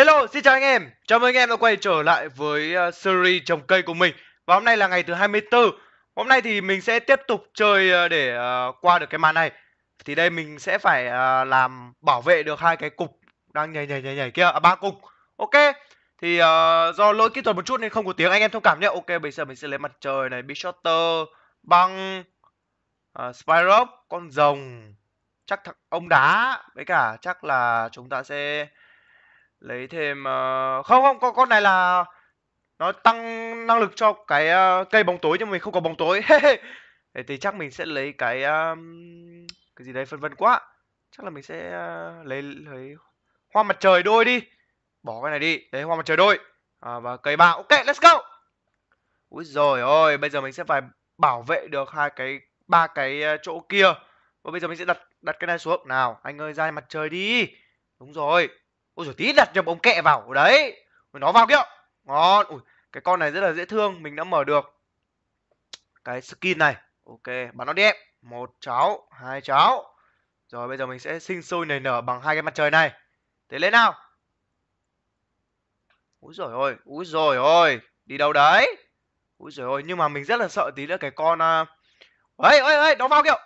Hello, xin chào anh em. Chào mừng anh em đã quay trở lại với ờ, series trồng cây của mình. Và hôm nay là ngày thứ 24. Hôm nay thì mình sẽ tiếp tục chơi ờ, để ờ, qua được cái màn này. Thì đây mình sẽ phải làm bảo vệ được hai cái cục đang nhảy nhảy nhảy nhảy kia, à ba cục. Ok. Thì uh, do lỗi kỹ thuật một chút nên không có tiếng anh em thông cảm nhé. Ok, bây giờ mình sẽ lấy mặt trời này, big băng uh, spiral, con rồng, chắc thằng ông đá với cả chắc là chúng ta sẽ lấy thêm uh... không không con con này là nó tăng năng lực cho cái uh, cây bóng tối nhưng mình không có bóng tối thế thì chắc mình sẽ lấy cái um... cái gì đấy phân vân quá chắc là mình sẽ uh, lấy lấy hoa mặt trời đôi đi bỏ cái này đi lấy hoa mặt trời đôi à, và cây bạo ok let's go ui rồi ôi bây giờ mình sẽ phải bảo vệ được hai cái ba cái chỗ kia và bây giờ mình sẽ đặt đặt cái này xuống nào anh ơi ra mặt trời đi đúng rồi ôi rồi tí đặt cho ông kẹ vào đấy nó vào kia ngon ui cái con này rất là dễ thương mình đã mở được cái skin này ok bắn nó đi em một cháu hai cháu rồi bây giờ mình sẽ sinh sôi nảy nở bằng hai cái mặt trời này thế lên nào úi rồi ôi úi rồi ôi đi đâu đấy úi rồi ôi nhưng mà mình rất là sợ tí nữa cái con ấy ấy ấy nó vào kiểu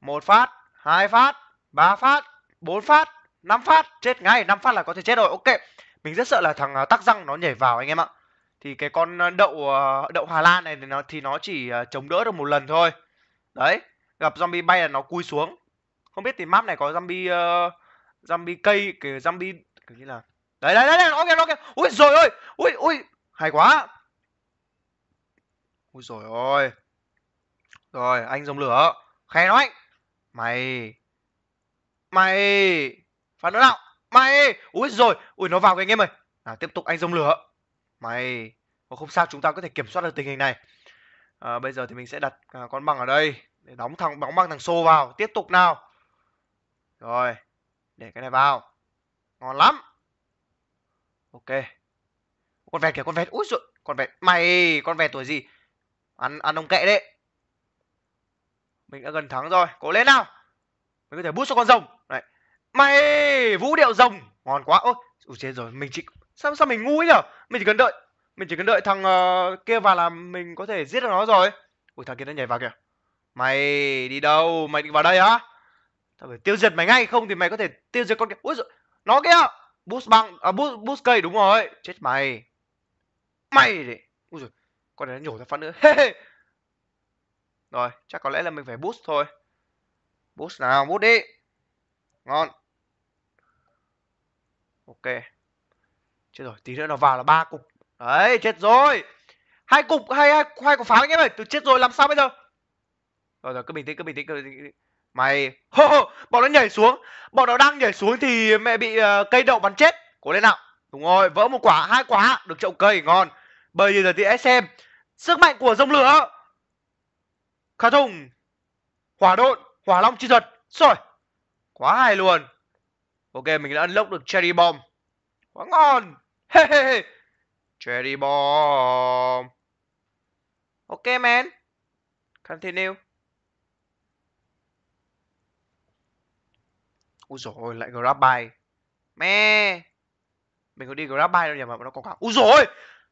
một phát hai phát ba phát bốn phát năm phát chết ngay năm phát là có thể chết rồi ok mình rất sợ là thằng à, tắc răng nó nhảy vào anh em ạ thì cái con à, đậu à, đậu Hà Lan này thì nó thì nó chỉ chống đỡ được một lần thôi đấy gặp zombie bay là nó cui xuống không biết thì map này có zombie uh, zombie cây cái zombie kiểu như là đấy đấy đấy, đấy nó kìa nó kìa ui rồi ơi ui ui hay quá ui rồi ôi rồi anh dòng lửa khen nó anh mày mày phản ứng nào mày ui rồi ui nó vào cái anh em ơi nào tiếp tục anh dông lửa mày không sao chúng ta có thể kiểm soát được tình hình này à, bây giờ thì mình sẽ đặt à, con bằng ở đây để đóng thằng bóng băng thằng xô vào tiếp tục nào rồi để cái này vào ngon lắm ok con vẹt kìa con vẹt ui rồi con vẹt mày con vẹt tuổi gì ăn ăn ông kệ đấy mình đã gần thắng rồi cố lên nào mình có thể bút cho con rồng mày vũ điệu rồng ngon quá ôi ủa chết rồi mình chỉ sao sao mình ngu ấy nhở mình chỉ cần đợi mình chỉ cần đợi thằng uh, kia vào là mình có thể giết được nó rồi ui thằng kia nó nhảy vào kìa mày đi đâu mày định vào đây hả tao phải tiêu diệt mày ngay không thì mày có thể tiêu diệt con kia ui nó kia boost băng à boost, boost cây đúng rồi chết mày mày để ui giời, con này nó nhổ ra phát nữa rồi chắc có lẽ là mình phải boost thôi boost nào boost đi ngon ok chết rồi tí nữa nó vào là ba cục đấy chết rồi hai cục hai hai, hai cục pháo anh em ơi tôi chết rồi làm sao bây giờ rồi rồi cứ bình tĩnh cứ bình tĩnh cứ bình tĩnh mày hô hô bọn nó nhảy xuống bọn nó đang nhảy xuống thì mẹ bị uh, cây đậu bắn chết cố lên nào đúng rồi vỡ một quả hai quả được chậu cây ngon bây giờ thì xem sức mạnh của rông lửa khá thùng hỏa độn hỏa long chi thuật rồi quá hài luôn Ok, mình đã unlock được Cherry Bomb. Quá ngon. Hey, Cherry Bomb. Ok, man. Continue. Úi dồi lại grab bay. Mẹ. Mình có đi grab bay đâu nhỉ mà nó có cả. Úi dồi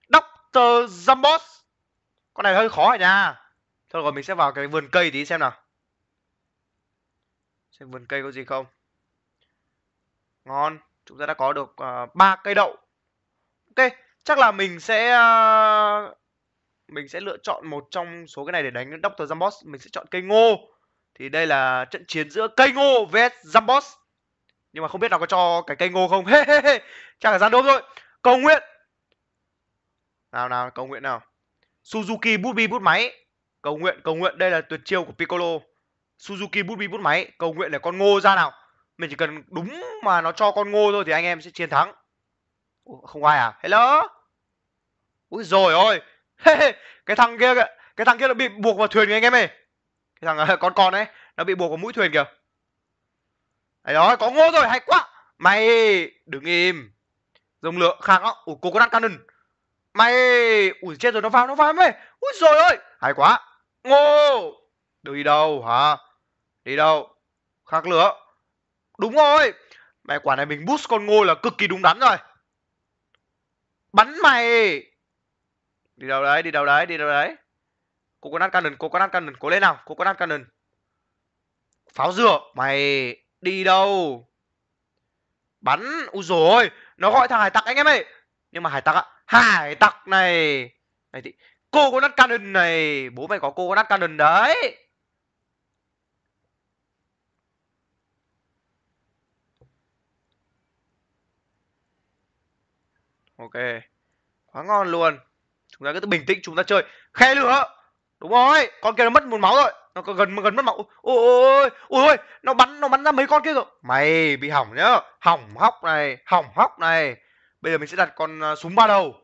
Doctor Dr. Zambos. Con này hơi khó rồi nha. Thôi rồi mình sẽ vào cái vườn cây tí xem nào. Xem vườn cây có gì không ngon chúng ta đã có được à, ba uh, cây đậu ok chắc là mình sẽ uh, mình sẽ lựa chọn một trong số cái này để đánh doctor Zambos mình sẽ chọn cây ngô thì đây là trận chiến giữa cây ngô vs Zambos nhưng mà không biết là có cho cái cây ngô không hey, hey, hey. chắc là gian đốm rồi cầu nguyện nào nào cầu nguyện nào Suzuki bút bi bút máy cầu nguyện cầu nguyện đây là tuyệt chiêu của Piccolo Suzuki bút bi bút máy cầu nguyện để con ngô ra nào mình chỉ cần đúng mà nó cho con ngô thôi thì anh em sẽ chiến thắng Ủa, không ai à hello ui rồi ôi cái thằng kia kìa cái thằng kia nó bị buộc vào thuyền kìa anh em ơi cái thằng ờ, con con ấy nó bị buộc vào mũi thuyền kìa đấy đó có ngô rồi hay quá mày đứng im dòng lửa khang á ủa cô có đạn cannon mày ủi chết rồi nó vào nó vào mày ui rồi ơi hay quá ngô đi đâu hả đi đâu khắc lửa Đúng rồi. Mày quả này mình boost con ngôi là cực kỳ đúng đắn rồi. Bắn mày. Đi đâu đấy, đi đâu đấy, đi đâu đấy. cô Coconut Cannon, cô Coconut Cannon, cố lên nào, cô Coconut Cannon. Pháo dừa, mày đi đâu? Bắn, ui dồi ôi, nó gọi thằng hải tặc anh em ơi. Nhưng mà hải tặc ạ, hải tặc này. Này thì, Coconut Cannon này, bố mày có cô Coconut Cannon đấy. ok quá ngon luôn chúng ta cứ bình tĩnh chúng ta chơi khe lửa đúng rồi con kia nó mất một máu rồi nó gần gần mất máu ôi ôi ôi ôi nó bắn nó bắn ra mấy con kia rồi mày bị hỏng nhá hỏng hóc này hỏng hóc này bây giờ mình sẽ đặt con à, súng ba đầu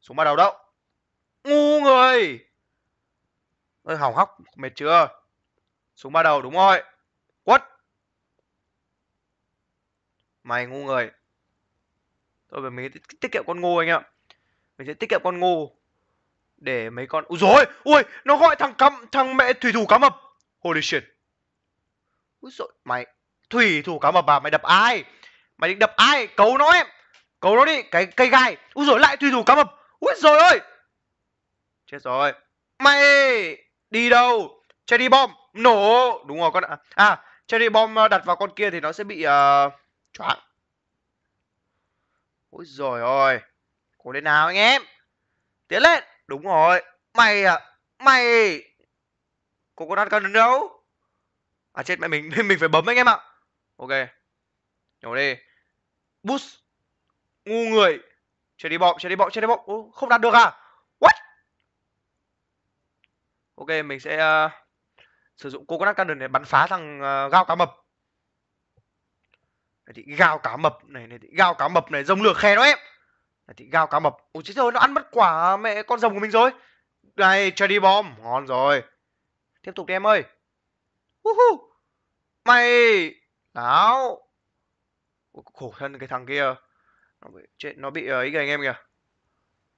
súng ba đầu đâu ngu người ơi hỏng hóc mệt chưa súng ba đầu đúng rồi quất mày ngu người thôi mình tiết kiệm con ngô anh ạ mình sẽ tiết kiệm con ngô để mấy con ui rồi ui nó gọi thằng cắm thằng mẹ thủy thủ cá mập holy shit ui rồi mày thủy thủ cá mập bà mày đập ai mày định đập ai cấu nó em cấu nó đi cái cây gai ui rồi lại thủy thủ cá mập ui rồi ơi chết rồi mày đi đâu cherry bom nổ đúng rồi con ạ à cherry bom đặt vào con kia thì nó sẽ bị uh, choáng ôi rồi ôi cố lên nào anh em tiến lên đúng rồi mày à mày cô có đặt cần đâu à chết mẹ mình mình phải bấm anh em ạ ok nhổ đi boost, ngu người chơi đi bọm chơi đi bọm chơi đi bọm không đặt được à what ok mình sẽ uh, sử dụng cô có đặt cần để bắn phá thằng uh, gao cá mập này thì gao cá mập này này thì gao cá mập này rồng lửa khe đó em này thì gao cá mập ôi chết rồi nó ăn mất quả mẹ con rồng của mình rồi đây cherry bom ngon rồi tiếp tục đi em ơi uhu mày đáo khổ thân cái thằng kia nó bị chết nó bị ấy ờ, kìa anh em kìa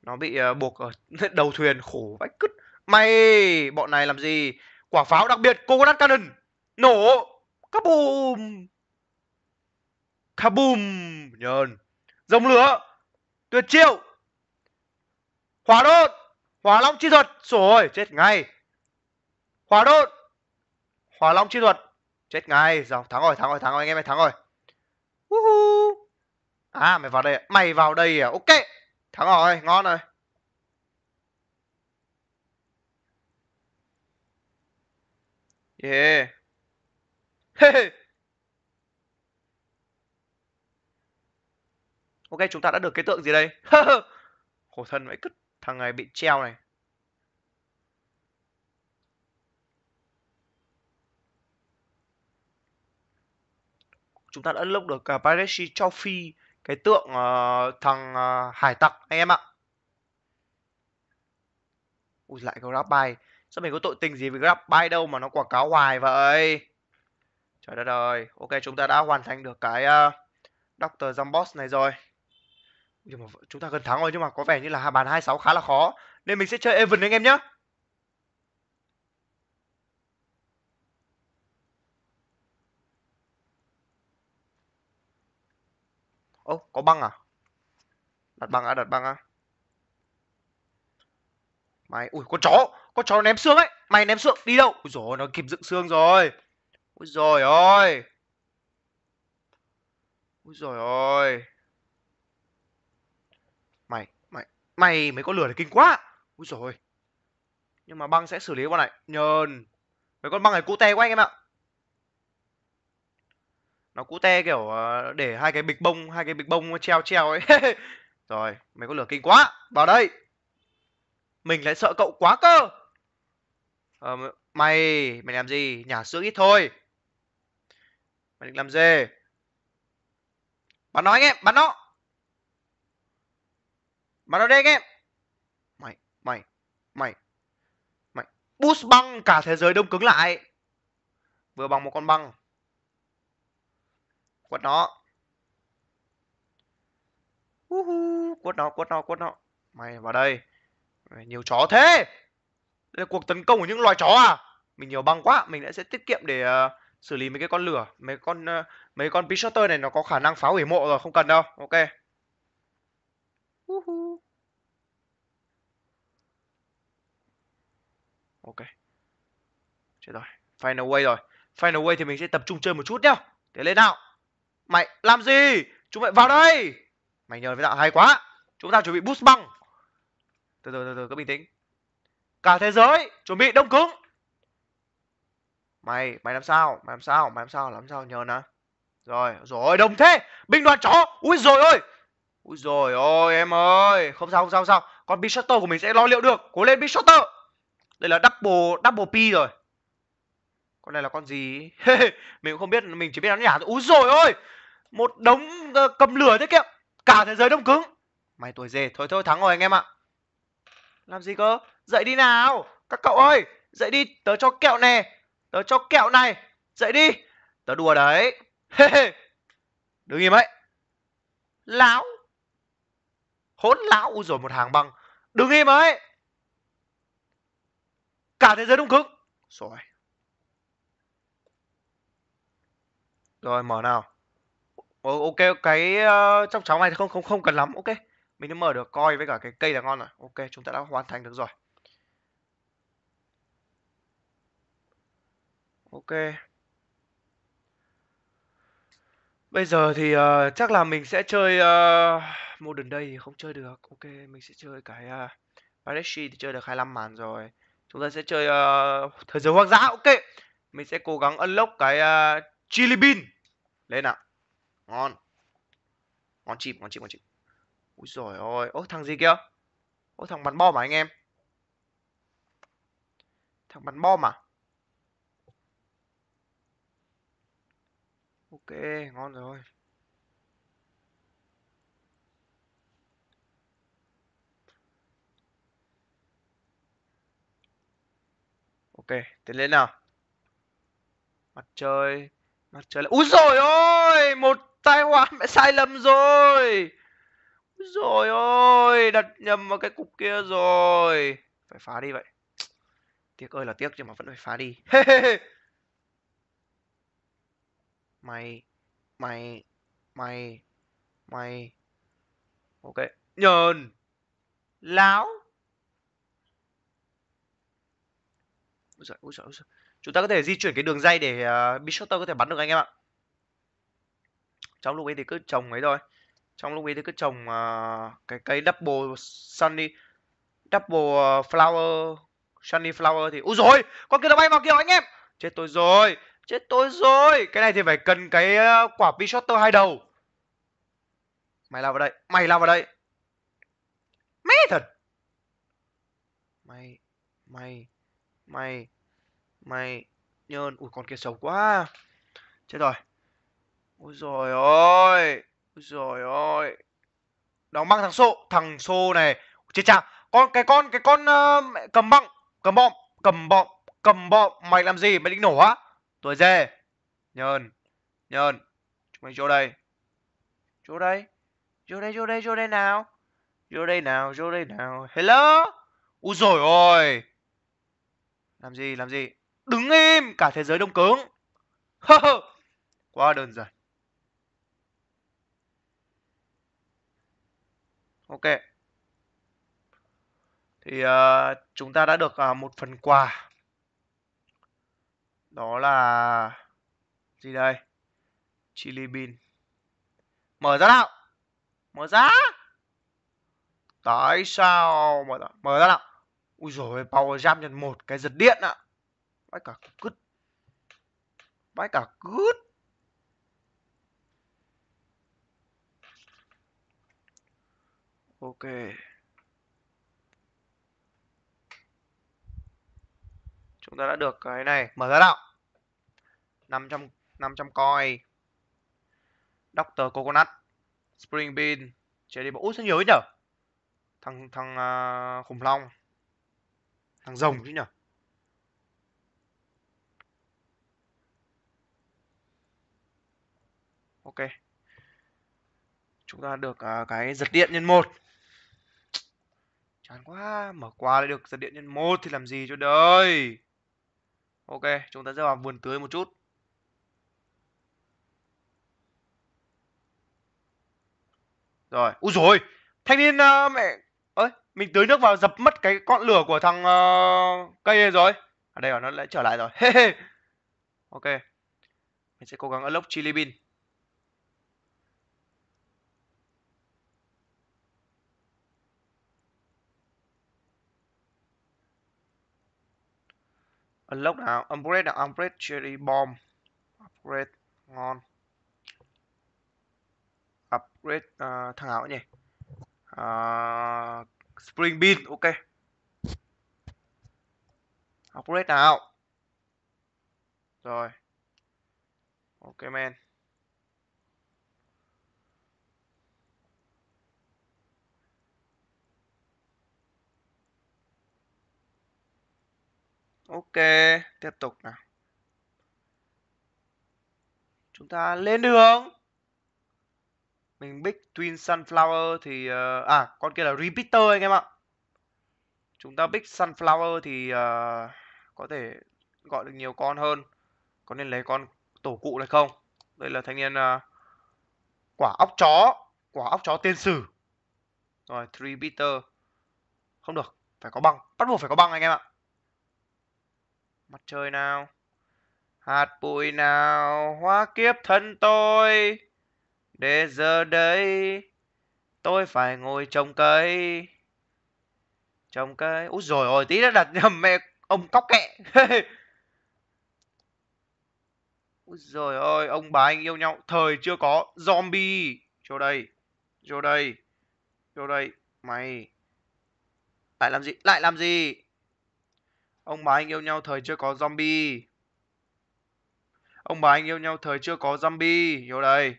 nó bị uh, buộc ở đầu thuyền khổ vách cứt mày bọn này làm gì quả pháo đặc biệt coconut cannon nổ các bùm Kaboom nhơn, rồng lửa Tuyệt chiêu Hỏa đốt Hỏa long chi thuật Rồi chết ngay Hỏa đốt Hỏa long chi thuật Chết ngay rồi Thắng rồi thắng rồi thắng rồi anh em mày thắng rồi Woohoo. À mày vào đây Mày vào đây à Ok Thắng rồi ngon rồi Yeah ok chúng ta đã được cái tượng gì đây khổ thân vậy cứt thằng này bị treo này chúng ta đã lốc được cả à, Piracy cho cái tượng uh, thằng uh, hải tặc anh em ạ ui lại có grabby sao mình có tội tình gì với grabby đâu mà nó quảng cáo hoài vậy trời đất ơi ok chúng ta đã hoàn thành được cái uh, doctor Zambos này rồi nhưng mà chúng ta gần thắng rồi nhưng mà có vẻ như là bàn 26 khá là khó nên mình sẽ chơi even anh em nhé ô oh, có băng à đặt băng à đặt băng à mày ui con chó con chó ném xương ấy mày ném xương đi đâu ui rồi nó kịp dựng xương rồi ui rồi ôi ui rồi ôi Mày mấy con lửa này kinh quá. Úi dồi ôi. Nhưng mà băng sẽ xử lý con này. Nhờn. Mấy con băng này cute quá anh em ạ. Nó te kiểu ờ, để hai cái bịch bông, hai cái bịch bông treo treo ấy. Rồi, mấy con lửa kinh quá. Vào đây. Mình lại sợ cậu quá cơ. Ờ, mày, mày làm gì? Nhả sữa ít thôi. Mày định làm gì? Bắn nó anh em, bắn nó. Mà nó đen em Mày Mày Mày Mày Boost băng cả thế giới đông cứng lại Vừa bằng một con băng Quất nó Uhu, quất nó, quất nó, quất nó Mày vào đây Mày Nhiều chó thế Đây là cuộc tấn công của những loài chó à Mình nhiều băng quá Mình sẽ tiết kiệm để uh, xử lý mấy cái con lửa Mấy con uh, mấy con Pishotter này nó có khả năng phá hủy mộ rồi Không cần đâu Ok Woohoo. Ok. Chết rồi. Final way rồi. Final way thì mình sẽ tập trung chơi một chút nhá. Để lên nào. Mày làm gì? Chúng mày vào đây. Mày nhờ với đạo hay quá. Chúng ta chuẩn bị boost băng. Từ từ từ từ cứ bình tĩnh. Cả thế giới chuẩn bị đông cứng. Mày, mày làm sao? Mày làm sao? Mày làm sao? Làm sao nhờ nè. Rồi, rồi đông thế. Binh đoàn chó. Ui rồi ơi. Úi rồi ôi em ơi Không sao không sao không sao Con big shotter của mình sẽ lo liệu được Cố lên big shotter Đây là double double p rồi Con này là con gì Mình cũng không biết Mình chỉ biết nó nhả thôi Úi rồi ôi Một đống ờ, cầm lửa thế kia Cả thế giới đông cứng Mày tuổi dê Thôi thôi thắng rồi anh em ạ Làm gì cơ Dậy đi nào Các cậu ơi Dậy đi Tớ cho kẹo nè Tớ cho kẹo này Dậy đi Tớ đùa đấy Đứng im ấy Lão hỗn lão rồi một hàng băng đừng im ấy cả thế giới đông cứng rồi rồi mở nào Ồ, ok cái uh, trong cháu này không không không cần lắm ok mình đã mở được coi với cả cái cây là ngon rồi ok chúng ta đã hoàn thành được rồi ok bây giờ thì uh, chắc là mình sẽ chơi uh, Modern Day thì không chơi được. Ok, mình sẽ chơi cái uh, à, Piracy thì chơi được 25 màn rồi. Chúng ta sẽ chơi uh, thời giờ hoang dã. Ok. Mình sẽ cố gắng unlock cái uh, Chili Bean. Lên nào. Ngon. Ngon chìm, ngon chìm, ngon chìm. ui giời ơi. Ố, thằng gì kia? Ố, thằng bắn bom mà anh em? Thằng bắn bom à? Ok, ngon rồi. ok tiến lên nào mặt trời mặt trời là... ui rồi ôi một tai họa mẹ sai lầm rồi rồi ôi đặt nhầm vào cái cục kia rồi phải phá đi vậy tiếc ơi là tiếc nhưng mà vẫn phải phá đi mày mày mày mày ok nhờn láo Ôi giời, ôi giời, ôi giời. Chúng ta có thể di chuyển cái đường dây để uh, ờ, Bishotter có thể bắn được anh em ạ. Trong lúc ấy thì cứ trồng ấy thôi. Trong lúc ấy thì cứ trồng uh, cái cây double sunny double ờ, flower sunny flower thì ôi rồi con kia nó bay vào kìa anh em. Chết tôi rồi, chết tôi rồi. Cái này thì phải cần cái quả Bishotter hai đầu. Mày lao vào đây, mày lao vào đây. Mẹ thật. Mày mày mày mày nhơn ui con kia xấu quá chết rồi ôi rồi ôi ôi rồi ôi đóng băng thằng xô thằng xô này chết cha con cái con cái con uh, cầm băng cầm bom cầm bom cầm bom mày làm gì mày định nổ á tuổi dê nhơn nhơn chúng mày vô đây vô đây vô đây vô đây vô đây nào vô đây nào vô đây nào hello ui rồi ôi làm gì, làm gì? Đứng im, cả thế giới đông cứng. Quá đơn giản. Ok. Thì uh, chúng ta đã được uh, một phần quà. Đó là gì đây? Chili bean. Mở ra nào. Mở ra. Tại sao mở ra? Mở ra nào. Ui rồi power jump nhân một cái giật điện ạ. Vãi cả cứt. Vãi cả cứt. Ok. Chúng ta đã được cái này mở ra nào. 500 500 coin. Doctor Coconut, Spring Bean, đi Bomb. Út sao nhiều ấy nhở? Thằng thằng uh, khủng long Thằng rồng chứ nhở? Ok. Chúng ta được uh, cái giật điện nhân một Chán quá, mở qua lại được giật điện nhân một thì làm gì cho đời. Ok, chúng ta sẽ vào vườn tưới một chút. Rồi, úi rồi, thanh niên uh, mẹ ơi mình tưới nước vào dập mất cái con lửa của thằng uh, cây rồi ở à, đây là nó lại trở lại rồi ok mình sẽ cố gắng unlock chili bean unlock nào upgrade nào upgrade cherry bomb upgrade ngon upgrade uh, ờ, thằng nào nhỉ À, spring bean ok upgrade nào rồi ok men ok tiếp tục nào chúng ta lên đường mình big twin sunflower thì uh, à con kia là repeater anh em ạ chúng ta big sunflower thì uh, có thể gọi được nhiều con hơn có nên lấy con tổ cụ này không đây là thanh niên uh, quả óc chó quả óc chó tiên sử rồi three beater không được phải có băng bắt buộc phải có băng anh em ạ mặt trời nào hạt bụi nào hóa kiếp thân tôi để giờ đây tôi phải ngồi trồng cây trồng cây úi rồi ôi tí đã đặt nhầm mẹ ông cóc kệ úi rồi ôi ông bà anh yêu nhau thời chưa có zombie vô đây vô đây vô đây mày lại làm gì lại làm gì ông bà anh yêu nhau thời chưa có zombie ông bà anh yêu nhau thời chưa có zombie vô đây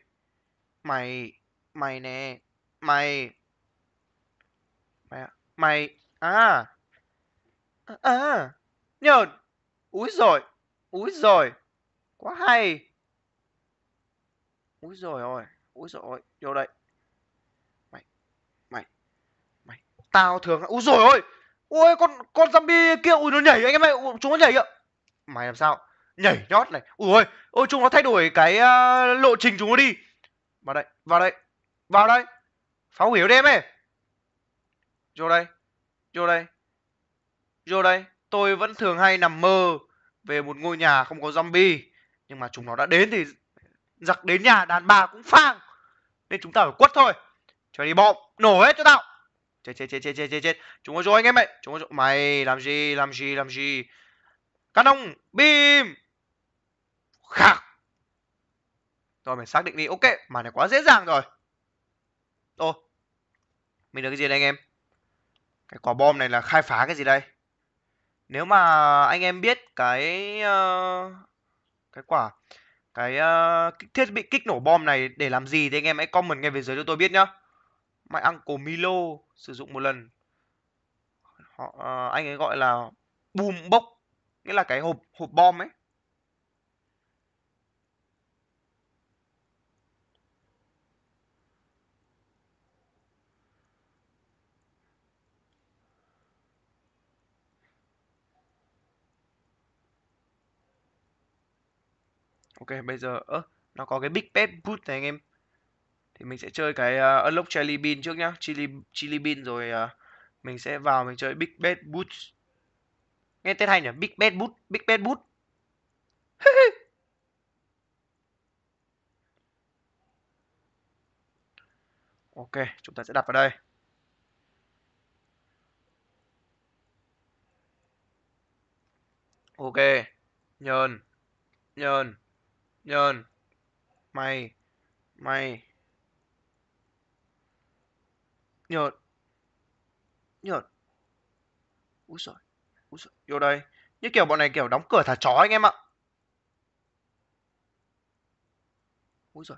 Mày, mày nè, mày. Mày, mày, à. À, à. nhờn. Úi rồi, úi rồi. Quá hay. Úi rồi ôi, úi rồi ôi, vô đây. Mày, mày, mày. Tao thường, úi rồi ôi. Ôi con con zombie kia ui nó nhảy anh em ơi, chúng nó nhảy ạ. Mày làm sao? Nhảy nhót này. Ui ôi, ôi chúng nó thay đổi cái uh, lộ trình chúng nó đi vào đây vào đây vào đây pháo hủy đêm em vô đây vô đây vô đây tôi vẫn thường hay nằm mơ về một ngôi nhà không có zombie nhưng mà chúng nó đã đến thì giặc đến nhà đàn bà cũng phang nên chúng ta phải quất thôi cho đi bom nổ hết cho tao chết chết chết chết chết chết chết chúng nó rồi anh em ơi chúng nó rồi mày làm gì làm gì làm gì canon bim rồi mình xác định đi ok màn này quá dễ dàng rồi ô mình được cái gì đây anh em cái quả bom này là khai phá cái gì đây nếu mà anh em biết cái uh, cái quả cái uh, thiết bị kích nổ bom này để làm gì thì anh em hãy comment ngay về dưới cho tôi biết nhá ăn uncle milo sử dụng một lần họ uh, anh ấy gọi là boom box nghĩa là cái hộp hộp bom ấy ok bây giờ ơ nó có cái big pet boot này anh em thì mình sẽ chơi cái uh, unlock chili bean trước nhá chili chili bean rồi uh, mình sẽ vào mình chơi big pet boot nghe tên hay nhỉ big pet boot big pet boot ok chúng ta sẽ đặt vào đây ok nhơn, nhơn nhơn mày mày nhột nhột úi giời úi giời vô đây như kiểu bọn này kiểu đóng cửa thả chó anh em ạ úi giời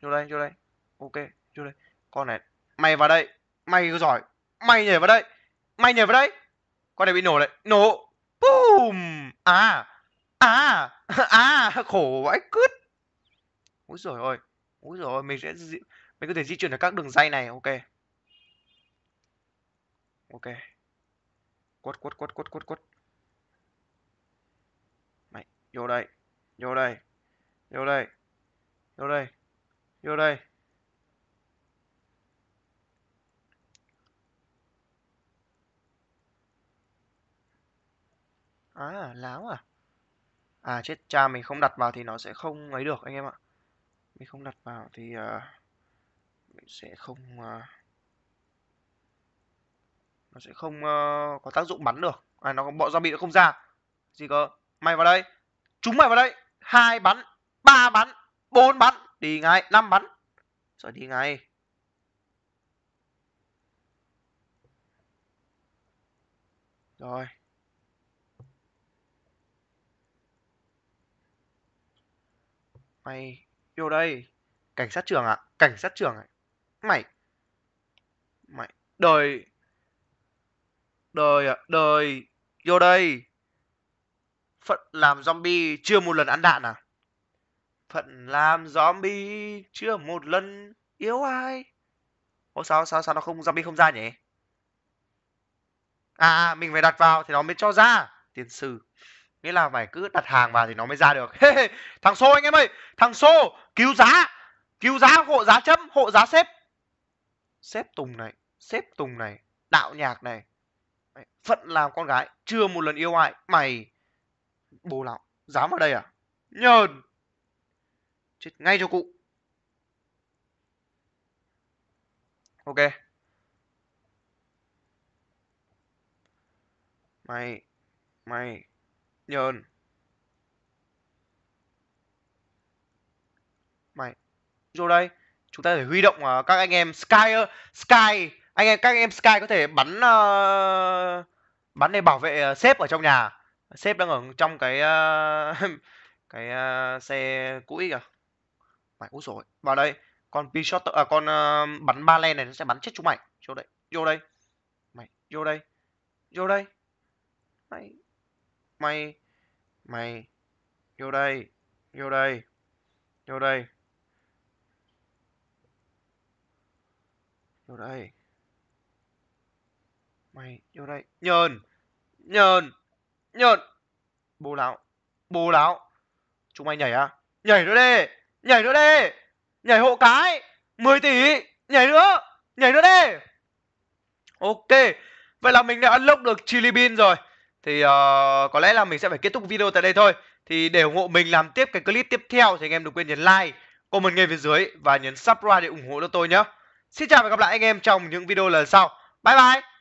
vô đây vô đây ok vô đây con này mày vào đây mày giỏi mày nhảy vào đây Mày nhảy vào đấy. Con này bị nổ đấy. Nổ. Boom. À. À. À. Khổ vãi cứt. Úi rồi ơi. Úi rồi Mình sẽ... Di... Mình có thể di chuyển ở các đường dây này. Ok. Ok. Quất quất quất quất quất quất. Mày. Vô đây. Vô đây. Vô đây. Vô đây. Vô đây. Vô đây. À, láo à? À, chết cha mình không đặt vào thì nó sẽ không ấy được anh em ạ. Mình không đặt vào thì uh, mình sẽ không... Uh, nó sẽ không uh, có tác dụng bắn được. À, nó bọn zombie nó không ra. Gì cơ? Mày vào đây. Chúng mày vào đây. Hai bắn. Ba bắn. Bốn bắn. Đi ngay. Năm bắn. Rồi đi ngay. Rồi. Mày vô đây. Cảnh sát trưởng ạ? À? Cảnh sát trưởng ạ? Mày. Mày. Đời. Đời Đời. Vô đây. Phận làm zombie chưa một lần ăn đạn à? Phận làm zombie chưa một lần yếu ai? Ô sao sao sao nó không zombie không ra nhỉ? À mình phải đặt vào thì nó mới cho ra. Tiền sư nghĩa là mày cứ đặt hàng vào thì nó mới ra được thằng xô anh em ơi thằng xô cứu giá cứu giá hộ giá chấm hộ giá xếp xếp tùng này xếp tùng này đạo nhạc này phận làm con gái chưa một lần yêu ai mày bồ lọng dám ở đây à nhờn chết ngay cho cụ ok mày mày nhờn mày vô đây chúng ta phải huy động uh, các anh em sky uh, sky anh em các anh em sky có thể bắn uh, bắn để bảo vệ uh, sếp ở trong nhà sếp đang ở trong cái uh, cái uh, xe cũi kìa mày úi rồi vào đây con p shot à, con uh, bắn ba len này nó sẽ bắn chết chúng mày vô đây vô đây mày vô đây vô đây mày Mày, mày, vô đây, vô đây, vô đây. Vô đây. Mày, vô đây. nhơn nhơn nhơn Bố lão bố lão Chúng mày nhảy à? Nhảy nữa đi, nhảy nữa đi. Nhảy hộ cái, 10 tỷ, nhảy nữa, nhảy nữa đi. Ok, vậy là mình đã unlock được chili bean rồi thì uh, có lẽ là mình sẽ phải kết thúc video tại đây thôi thì để ủng hộ mình làm tiếp cái clip tiếp theo thì anh em đừng quên nhấn like comment ngay phía dưới và nhấn subscribe để ủng hộ cho tôi nhé xin chào và gặp lại anh em trong những video lần sau bye bye